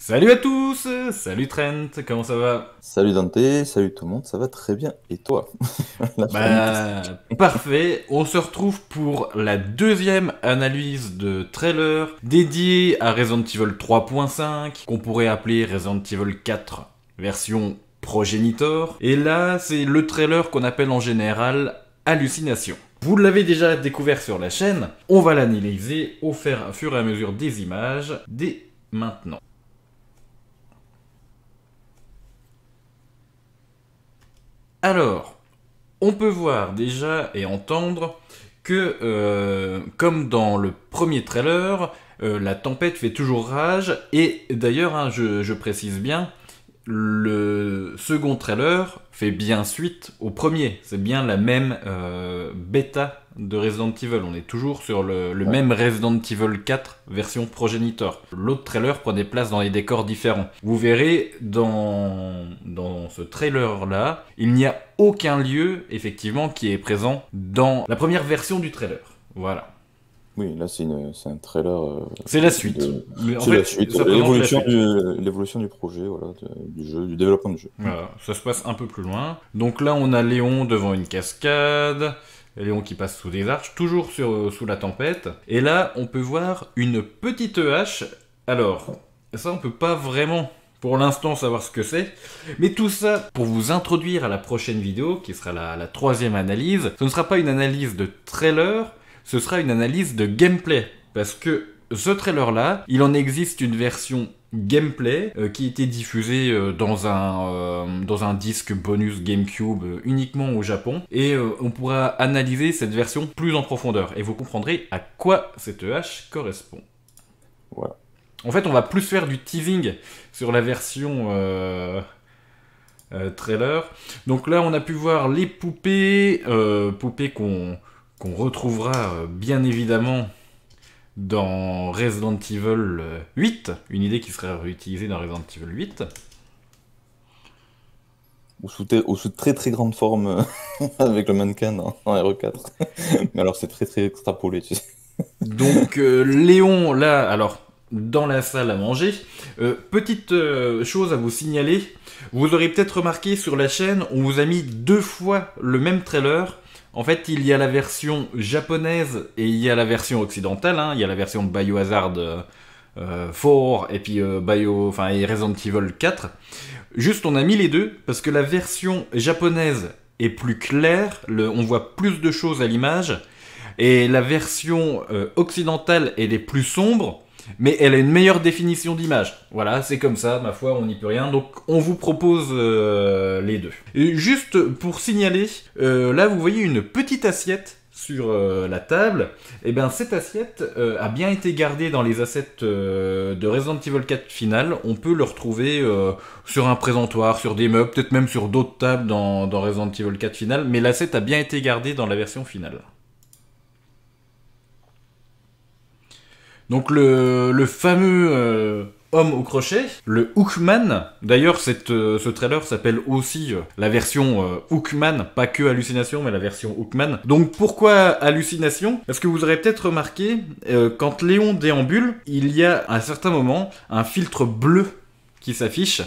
Salut à tous Salut Trent, comment ça va Salut Dante, salut tout le monde, ça va très bien. Et toi Bah, parfait. On se retrouve pour la deuxième analyse de trailer dédiée à Resident Evil 3.5, qu'on pourrait appeler Resident Evil 4 version progenitor Et là, c'est le trailer qu'on appelle en général hallucination. Vous l'avez déjà découvert sur la chaîne, on va l'analyser au fur et à mesure des images dès maintenant. Alors, on peut voir déjà et entendre que, euh, comme dans le premier trailer, euh, la tempête fait toujours rage, et d'ailleurs, hein, je, précise bien, le second trailer fait bien suite au premier. C'est bien la même euh, bêta de Resident Evil. On est toujours sur le, même Resident Evil 4 version progéniteur. L'autre trailer prenait place dans des décors différents. Vous verrez dans, dans ce trailer-là, il n'y a aucun lieu effectivement qui est présent dans la première version du trailer. Voilà. Oui, là, c'est un trailer. Euh, c'est la suite. C'est la suite. L'évolution du, projet, voilà, du jeu, du développement du jeu. ça se passe un peu plus loin. Donc là, on a Léon devant une cascade. Léon qui passe sous des arches, toujours euh, sous la tempête. Et là, on peut voir une petite hache. Alors, ça, on peut pas vraiment pour l'instant savoir ce que c'est. Mais tout ça pour vous introduire à la prochaine vidéo, qui sera la troisième analyse. Ce ne sera pas une analyse de trailer, ce sera une analyse de gameplay. Parce que ce trailer-là, il en existe une version gameplay euh, qui était été diffusée euh, dans, un, euh, dans un disque bonus GameCube uniquement au Japon et on pourra analyser cette version plus en profondeur et vous comprendrez à quoi cette hache correspond. Voilà. En fait, on va plus faire du teasing sur la version trailer. Donc là, on a pu voir les poupées, poupées qu'on qu'on retrouvera euh, bien évidemment dans Resident Evil 8, euh, une idée qui sera réutilisée dans Resident Evil 8. Ou sous, très très grande forme euh, avec le mannequin en RE4. Mais alors c'est très très extrapolé, tu sais. Donc Léon, là, alors dans la salle à manger. petite chose à vous signaler, vous aurez peut-être remarqué sur la chaîne, on vous a mis deux fois le même trailer en fait, il y a la version japonaise et il y a la version occidentale. Hein. Il y a la version Biohazard 4 euh, euh, et puis euh, enfin, Resident Evil 4. Juste, on a mis les deux parce que la version japonaise est plus claire. on voit plus de choses à l'image. Et la version occidentale, est est plus sombre mais elle a une meilleure définition d'image. Voilà, c'est comme ça, ma foi, on n'y peut rien. Donc on vous propose euh, les deux. Et juste pour signaler, euh, là vous voyez une petite assiette sur euh, la table, et eh bien, cette assiette a bien été gardée dans les assets de Resident Evil 4 Final. On peut le retrouver sur un présentoir, sur des meubles, peut-être même sur d'autres tables dans, Resident Evil 4 Final. mais l'asset a bien été gardée dans la version finale. Donc le, fameux euh, homme au crochet, le Hookman. D'ailleurs, euh, ce trailer s'appelle aussi euh, la version Hookman, pas que Hallucination, mais la version Hookman. Donc pourquoi Hallucination Parce que vous aurez peut-être remarqué, quand Léon déambule, il y a à un certain moment un filtre bleu qui s'affiche.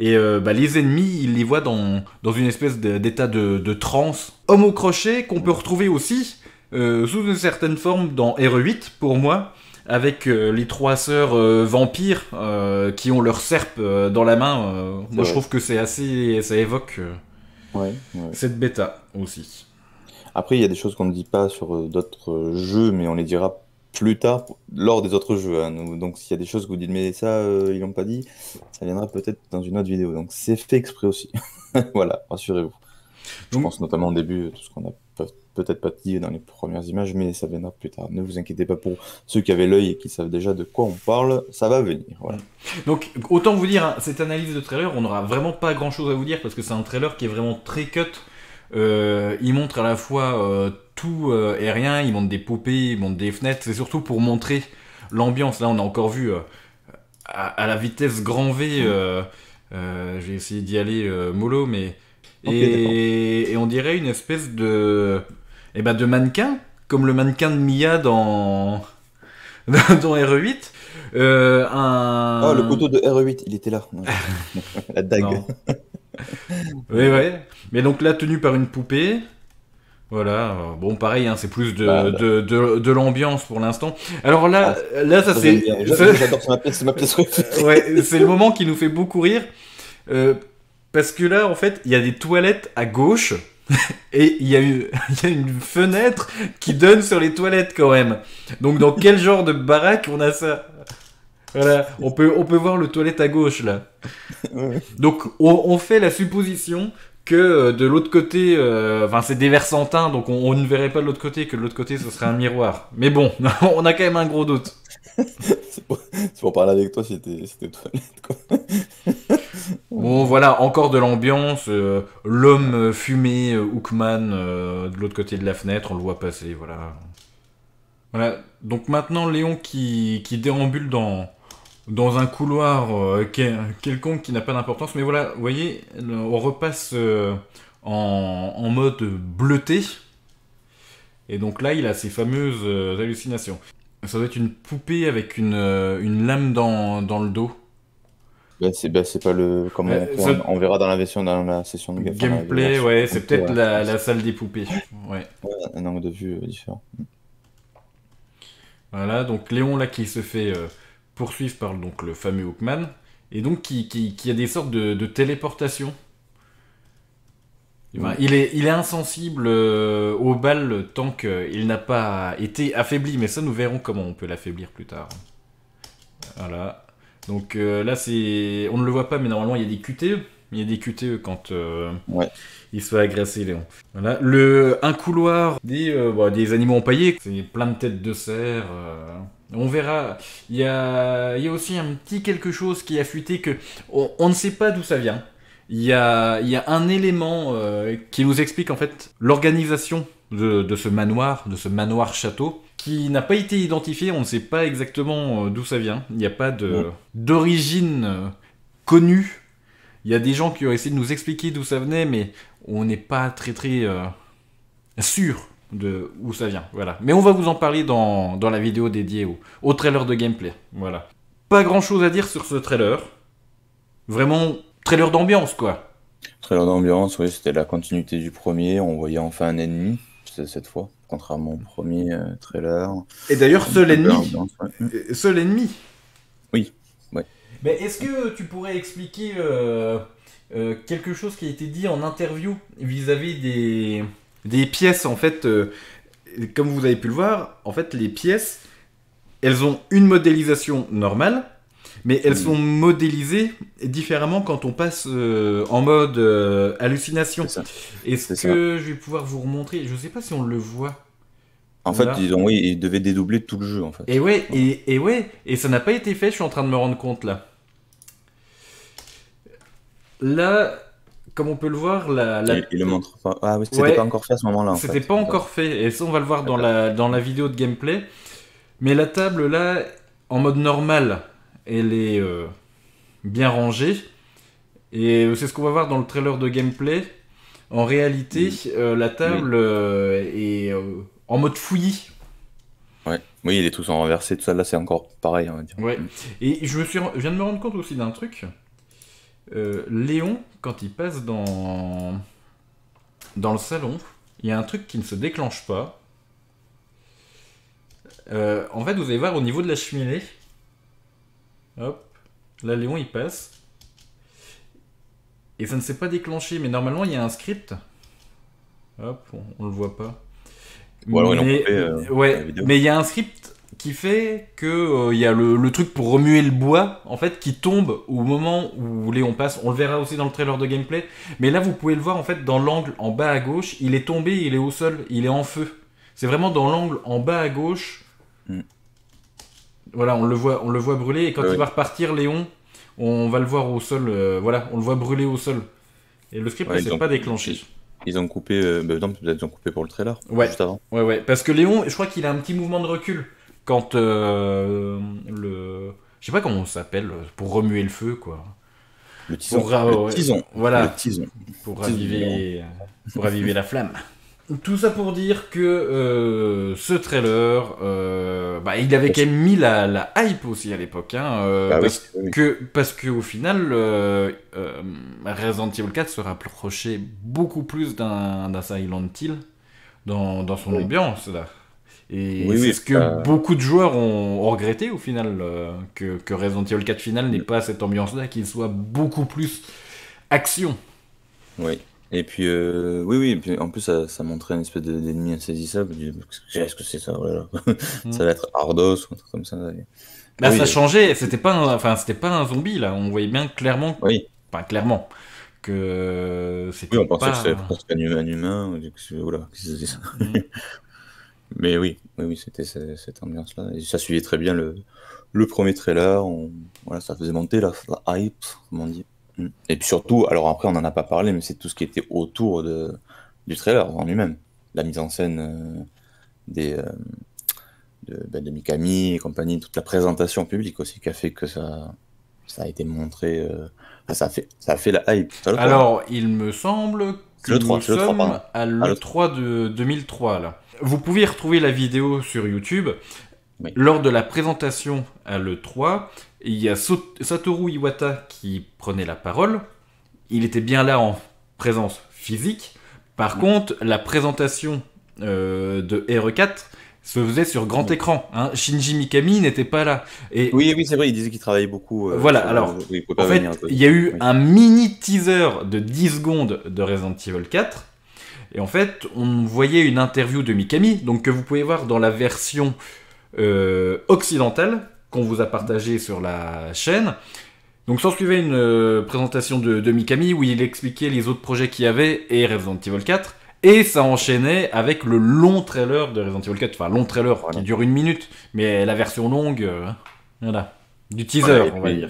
Et bah, les ennemis, ils les voient dans, une espèce d'état de, de transe. Homme au crochet qu'on peut retrouver aussi sous une certaine forme dans R8 pour moi avec euh, les trois sœurs euh, vampires euh, qui ont leur serpe dans la main. moi, je trouve que c'est assez, ça évoque cette bêta aussi. Après, il y a des choses qu'on ne dit pas sur d'autres jeux, mais on les dira plus tard lors des autres jeux. Hein. Donc s'il y a des choses que vous dites, mais ça, ils l'ont pas dit, ça viendra peut-être dans une autre vidéo. Donc c'est fait exprès aussi. voilà, rassurez-vous. Je pense notamment au début, tout ce qu'on a peut-être pas dit dans les premières images, mais ça viendra plus tard. Ne vous inquiétez pas pour ceux qui avaient l'œil et qui savent déjà de quoi on parle, ça va venir. Voilà. Donc autant vous dire, hein, cette analyse de trailer, on n'aura vraiment pas grand-chose à vous dire parce que c'est un trailer qui est vraiment très cut. Euh, il montre à la fois euh, tout euh, et rien, il montre des popées, il montre des fenêtres, c'est surtout pour montrer l'ambiance. Là, on a encore vu à, la vitesse grand V, j'ai essayé d'y aller mollo, mais... et, on dirait une espèce de et eh ben de mannequin, comme le mannequin de Mia dans, dans RE8. Euh, un... Ah, le couteau de RE8, il était là. La dague. oui, ouais. Mais donc là, tenu par une poupée. Voilà, bon pareil, hein, c'est plus bah, bah. de, de, de, l'ambiance pour l'instant. Alors là, ah, là ça c'est... J'adore, c'est ma pièce, c'est le moment qui nous fait beaucoup rire. Euh, parce que là, en fait, il y a des toilettes à gauche et il y, a une, fenêtre qui donne sur les toilettes quand même. Donc dans quel genre de baraque on a ça Voilà, on peut, on peut voir le toilette à gauche là. Donc on, fait la supposition que euh, de l'autre côté, euh, enfin c'est déversantin, donc on, ne verrait pas de l'autre côté, que de l'autre côté ce serait un miroir. Mais bon, on a quand même un gros doute. c'est pour, pour, parler avec toi, c'était toilette quoi. Bon, voilà, encore de l'ambiance. Euh, l'homme fumé, euh, Hookman, euh, de l'autre côté de la fenêtre, on le voit passer, voilà. Voilà, donc maintenant, Léon qui, qui déambule dans, dans un couloir quelconque qui n'a pas d'importance. Mais voilà, vous voyez, on repasse en, en mode bleuté. Et donc là, il a ses fameuses hallucinations. Ça doit être une poupée avec une, une lame dans, dans le dos. Ben, ben, c'est pas le. Ben, on, verra dans la, dans la session de gameplay. Gameplay, ouais, c'est peut-être la, salle des poupées. Ouais. un angle de vue euh, différent. Voilà, donc Léon là qui se fait euh, poursuivre par donc, le fameux Hawkman, et donc qui, a des sortes de, téléportation. il, est, insensible euh, aux balles tant qu'il n'a pas été affaibli, mais ça nous verrons comment on peut l'affaiblir plus tard. Voilà. Donc euh, là, c'est, on ne le voit pas, mais normalement, il y a des QTE. Il y a des QTE quand euh, il se fait agresser, Léon. Voilà. Le, un couloir des, euh, des animaux empaillés, c'est plein de têtes de cerf. On verra. Il y a, aussi un petit quelque chose qui a fuité que on, ne sait pas d'où ça vient. Il y a, un élément qui nous explique en fait l'organisation de, ce manoir, de ce manoir château qui n'a pas été identifié. On ne sait pas exactement euh, d'où ça vient. Il n'y a pas d'origine euh, connue. Il y a des gens qui ont essayé de nous expliquer d'où ça venait, mais on n'est pas très très euh, sûr de où ça vient. Voilà. Mais on va vous en parler dans, la vidéo dédiée au, au, trailer de gameplay. Voilà. Pas grand chose à dire sur ce trailer. Vraiment, trailer d'ambiance, quoi. Trailer d'ambiance, oui, c'était la continuité du premier. On voyait enfin un ennemi cette fois, contrairement au premier euh, trailer. Et d'ailleurs, seul ennemi. Euh, seul ennemi. Oui. Mais est-ce que tu pourrais expliquer euh, quelque chose qui a été dit en interview vis-à-vis des, des pièces En fait, comme vous avez pu le voir, en fait, les pièces, elles ont une modélisation normale mais elles sont modélisées différemment quand on passe euh, en mode euh, hallucination. Est-ce que je vais pouvoir vous remontrer Je ne sais pas si on le voit. En fait, disons oui, il devait dédoubler tout le jeu, en fait. Et ouais, Et, ouais, et ça n'a pas été fait. Je suis en train de me rendre compte là. Là, comme on peut le voir, la. Il, le montre pas. Ah oui, c'était pas encore fait à ce moment-là. C'était pas encore fait. Et ça, on va le voir dans la dans la vidéo de gameplay. Mais la table là, en mode normal, elle est euh, bien rangée. Et euh, c'est ce qu'on va voir dans le trailer de gameplay. En réalité, euh, la table est en mode fouillis. Ouais. Oui, est tous en renversé tout ça. Là, c'est encore pareil, Et je, viens de me rendre compte aussi d'un truc. Léon, quand il passe dans, dans le salon, il y a un truc qui ne se déclenche pas. en fait, vous allez voir au niveau de la cheminée, Hop. Là, Léon, il passe. Et ça ne s'est pas déclenché, mais normalement, il y a un script. Hop, on, ne le voit pas. mais, euh, ouais, mais il y a un script qui fait que euh, il y a le, truc pour remuer le bois, en fait, qui tombe au moment où Léon passe. On le verra aussi dans le trailer de gameplay. Mais là, vous pouvez le voir, en fait, dans l'angle en bas à gauche. Il est tombé, il est au sol, il est en feu. C'est vraiment dans l'angle en bas à gauche. Hmm. Voilà, on le voit, on le voit brûler et quand ah il va repartir, Léon, on va le voir au sol. Euh, voilà, on le voit brûler au sol. Et le script ne s'est pas déclenché. Ils ont coupé. Euh, bah, non, ont coupé pour le trailer. Ouais. Juste avant. Ouais, ouais. Parce que Léon, je crois qu'il a un petit mouvement de recul quand euh, le. Je sais pas comment on s'appelle pour remuer le feu, quoi. Le tison. tison. Voilà. Le tison. Pour pour raviver la flamme. Tout ça pour dire que euh, ce trailer, euh, bah, il avait quand même mis la, hype aussi à l'époque, hein, euh, ah parce, que parce que au final, Resident Evil 4 se rapprochait beaucoup plus d'un Silent Hill dans, son ambiance là. Et c'est ce que beaucoup de joueurs ont, regretté au final, que, Resident Evil 4 final n'ait pas cette ambiance là, qu'il soit beaucoup plus action. Oui. Et puis, euh, oui, oui, en plus, ça, ça montrait une espèce d'ennemi insaisissable. Qu'est-ce que c'est ça mm. Ça va être Ardos ou un truc comme ça. mais bah, ah Là, ça changeait. C'était pas, enfin, c'était pas un zombie là. On voyait bien clairement, oui. clairement, que c'était. Oui, on pensait que c'était un humain, humain. Ou que ça mm. Mais oui, oui, oui, c'était cette ambiance-là. ça suivait très bien le, le premier trailer. Voilà, ça faisait monter la, la hype, comme on dit. Et puis surtout, alors après, on n'en a pas parlé, mais c'est tout ce qui était autour de, du trailer en lui-même. La mise en scène euh, des, euh, ben, de, Mikami et compagnie, toute la présentation publique aussi qui a fait que ça, ça a été montré. Euh, ça, a fait, ça fait la hype. alors, il me semble que le 3, nous à ah, l'E3 de 2003. Là. Vous pouvez retrouver la vidéo sur YouTube. Lors de la présentation à l'E3, il y a Satoru Iwata qui prenait la parole. Il était bien là en présence physique. Par contre, la présentation euh, de RE4 se faisait sur grand écran. Hein. Shinji Mikami n'était pas là. Et... Oui, oui, c'est vrai, il disait qu'il travaillait beaucoup. Euh, voilà, alors, en fait, il y a eu un mini teaser de 10 secondes de Resident Evil 4. Et en fait, on voyait une interview de Mikami, donc que vous pouvez voir dans la version euh, occidentale qu'on vous a partagé sur la chaîne. Donc s'en suivait une euh, présentation de, de, Mikami où il expliquait les autres projets qu'il y avait et Resident Evil 4. Et ça enchaînait avec le long trailer de Resident Evil 4, enfin long trailer qui dure une minute, mais la version longue, euh, voilà, du teaser on va dire.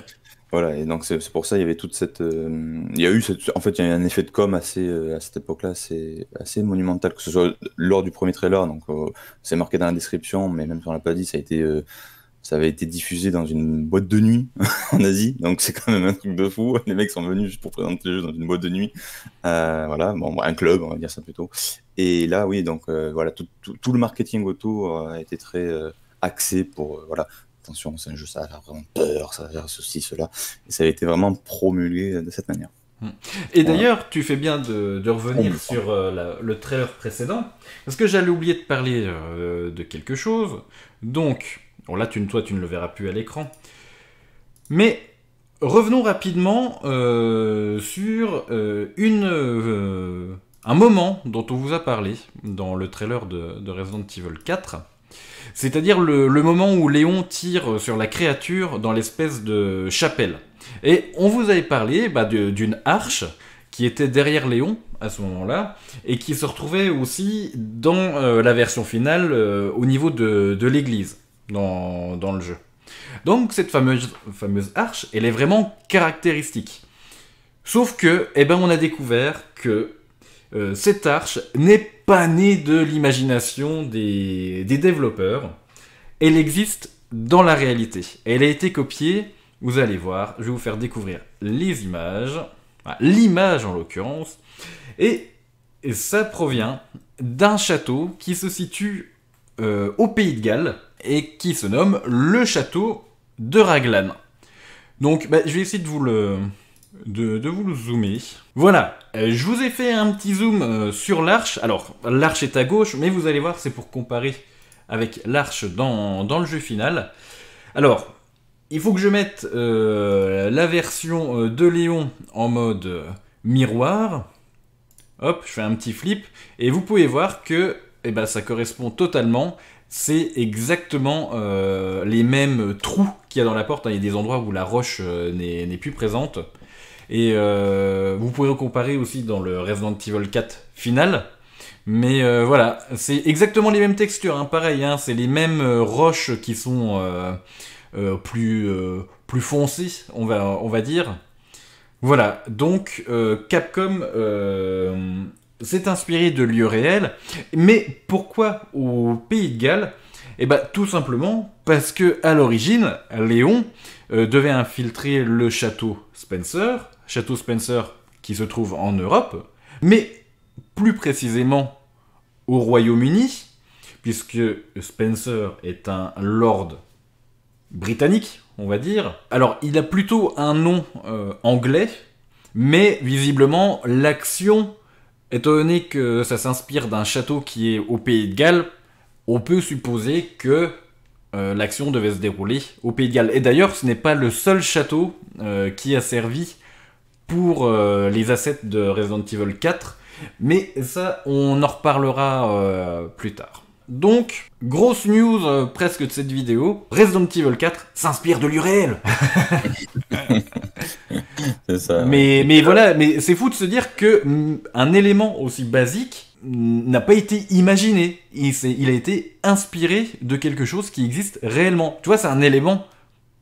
Voilà, et donc c'est pour ça il y avait toute cette. Euh, il y eu En fait, il y a eu un effet de com assez, euh, à cette époque-là, c'est assez monumental, que ce soit lors du premier trailer, donc euh, c'est marqué dans la description, mais même si on ne l'a pas dit, ça, a été, ça avait été diffusé dans une boîte de nuit en Asie, donc c'est quand même un truc de fou. Les mecs sont venus juste pour présenter le jeu dans une boîte de nuit. voilà, bon, un club, on va dire ça plutôt. Et là, oui, donc voilà, tout, le marketing auto a été très axé pour. voilà, attention, c'est un jeu, ça a vraiment peur, ça a faire ceci, cela. Et ça a été vraiment promulgué de cette manière. Hum. Et d'ailleurs, tu fais bien de, revenir sur euh, le trailer précédent, parce que j'allais oublier de parler euh, de quelque chose. Donc, là, tu, toi, tu ne le verras plus à l'écran. Mais revenons rapidement euh, sur un moment dont on vous a parlé dans le trailer de, de Resident Evil 4. C'est-à-dire le, moment où Léon tire sur la créature dans l'espèce de chapelle. Et on vous avait parlé bah, d'une arche qui était derrière Léon à ce moment-là, et qui se retrouvait aussi dans euh, la version finale euh, au niveau de, l'église dans, le jeu. Donc cette fameuse, arche, elle est vraiment caractéristique. Sauf que, eh ben, on a découvert que euh, cette arche n'est pas née de l'imagination des, développeurs. Elle existe dans la réalité. Elle a été copiée, vous allez voir, je vais vous faire découvrir les images, l'image en l'occurrence, et ça provient d'un château qui se situe euh, au Pays de Galles et qui se nomme le château de Raglan. Donc bah, je vais essayer de vous le, de, vous vous zoomer. Voilà, euh, je vous ai fait un petit zoom euh, sur l'arche. Alors, l'arche est à gauche, mais vous allez voir, c'est pour comparer avec l'arche dans, le jeu final. Alors, il faut que je mette euh, la version de Léon en mode miroir. Hop, je fais un petit flip. Et vous pouvez voir que eh ben, ça correspond totalement c'est exactement les mêmes trous qu'il y a dans la porte. Il y a des endroits où la roche n'est plus présente. Et euh, vous pouvez comparer aussi dans le Resident Evil 4 final. Mais euh, voilà, c'est exactement les mêmes textures, hein, pareil, hein, c'est les mêmes euh, roches qui sont plus, foncées, on va, dire. Voilà, donc Capcom s'est inspiré de lieux réels, mais pourquoi au Pays de Galles eh bien, tout simplement parce que à l'origine, Léon devait infiltrer le château Spencer Château Spencer qui se trouve en Europe, mais plus précisément au Royaume-Uni, puisque Spencer est un lord britannique, on va dire. Alors, il a plutôt un nom euh, anglais, mais visiblement, l'action, étant donné que ça s'inspire d'un château qui est au Pays de Galles, on peut supposer que euh, l'action devait se dérouler au Pays de Galles. Et d'ailleurs, ce n'est pas le seul château euh, qui a servi pour euh, les assets de Resident Evil 4. Mais ça, on en reparlera euh, plus tard. Donc, grosse news euh, presque de cette vidéo, Resident Evil 4 s'inspire de l'URL. c'est Mais, voilà, mais c'est fou de se dire que mm, un élément aussi basique n'a pas été imaginé. Il, a été inspiré de quelque chose qui existe réellement. Tu vois, c'est un élément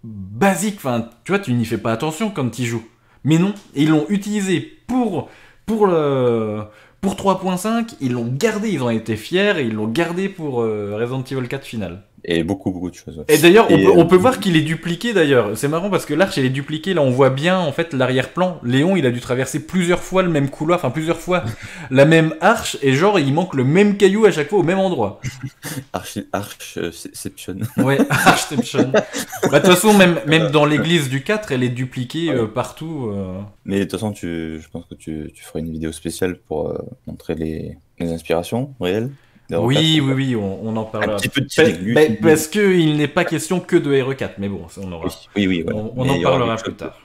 basique. Enfin, tu vois, tu n'y fais pas attention quand tu joues. Mais non, ils l'ont utilisé pour, pour 3.5, ils l'ont gardé, ils ont été fiers et ils l'ont gardé pour euh, Resident Evil 4 finale et beaucoup, beaucoup de choses. Et d'ailleurs, on, euh, peut voir qu'il est dupliqué d'ailleurs. C'est marrant parce que l'arche, elle est dupliquée. Là, on voit bien en fait l'arrière-plan. Léon, il a dû traverser plusieurs fois le même couloir, enfin plusieurs fois la même arche, et genre, il manque le même caillou à chaque fois au même endroit. arche, archception. Euh, ouais, archception. Bah, de toute façon, même, même dans l'église du 4, elle est dupliquée euh, partout. Mais de toute façon, tu, je pense que tu, tu feras une vidéo spéciale pour montrer les, les inspirations réelles oui, oui, oui, on, en parlera. Un petit peu de parce, parce qu'il n'est pas question que de e RE4, mais bon, on aura. Oui, oui, oui on en parlera plus tard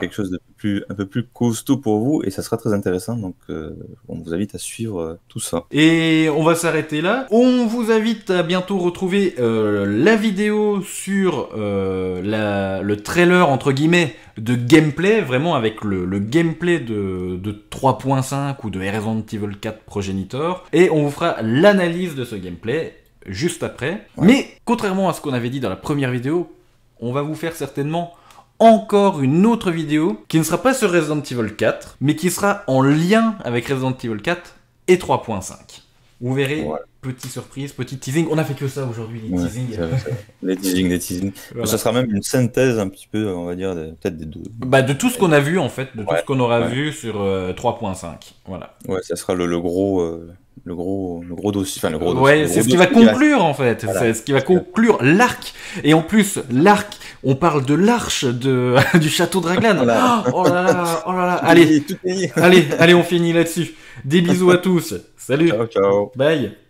quelque chose de plus, un peu plus costaud pour vous et ça sera très intéressant. Donc, euh, on vous invite à suivre euh, tout ça. Et on va s'arrêter là. On vous invite à bientôt retrouver euh, la vidéo sur le trailer entre guillemets de gameplay, vraiment avec le, gameplay de, 3.5 ou de Resident Evil 4 Progenitor. Et on vous fera l'analyse de ce gameplay juste après. Mais contrairement à ce qu'on avait dit dans la première vidéo, on va vous faire certainement encore une autre vidéo qui ne sera pas sur Resident Evil 4, mais qui sera en lien avec Resident Evil 4 et 3.5. Vous verrez, petite surprise, petit teasing. On a fait que ça aujourd'hui, les, teasing, les teasings. les teasings, Ça sera même une synthèse un petit peu, on va dire, peut-être des deux. Bah, de tout ce qu'on a vu en fait, de tout ce qu'on aura vu sur 3.5. Euh, voilà. Ouais, ça sera le, gros. Euh, le gros le gros dossier enfin le gros c'est ce qui va conclure en fait c'est ce qui va conclure l'arc et en plus l'arc on parle de l'arche de, du château de Raglan. Oh, oh, là là, oh là là, allez, allez, allez, on finit là-dessus. Des bisous à tous. Salut. Ciao, ciao. Bye.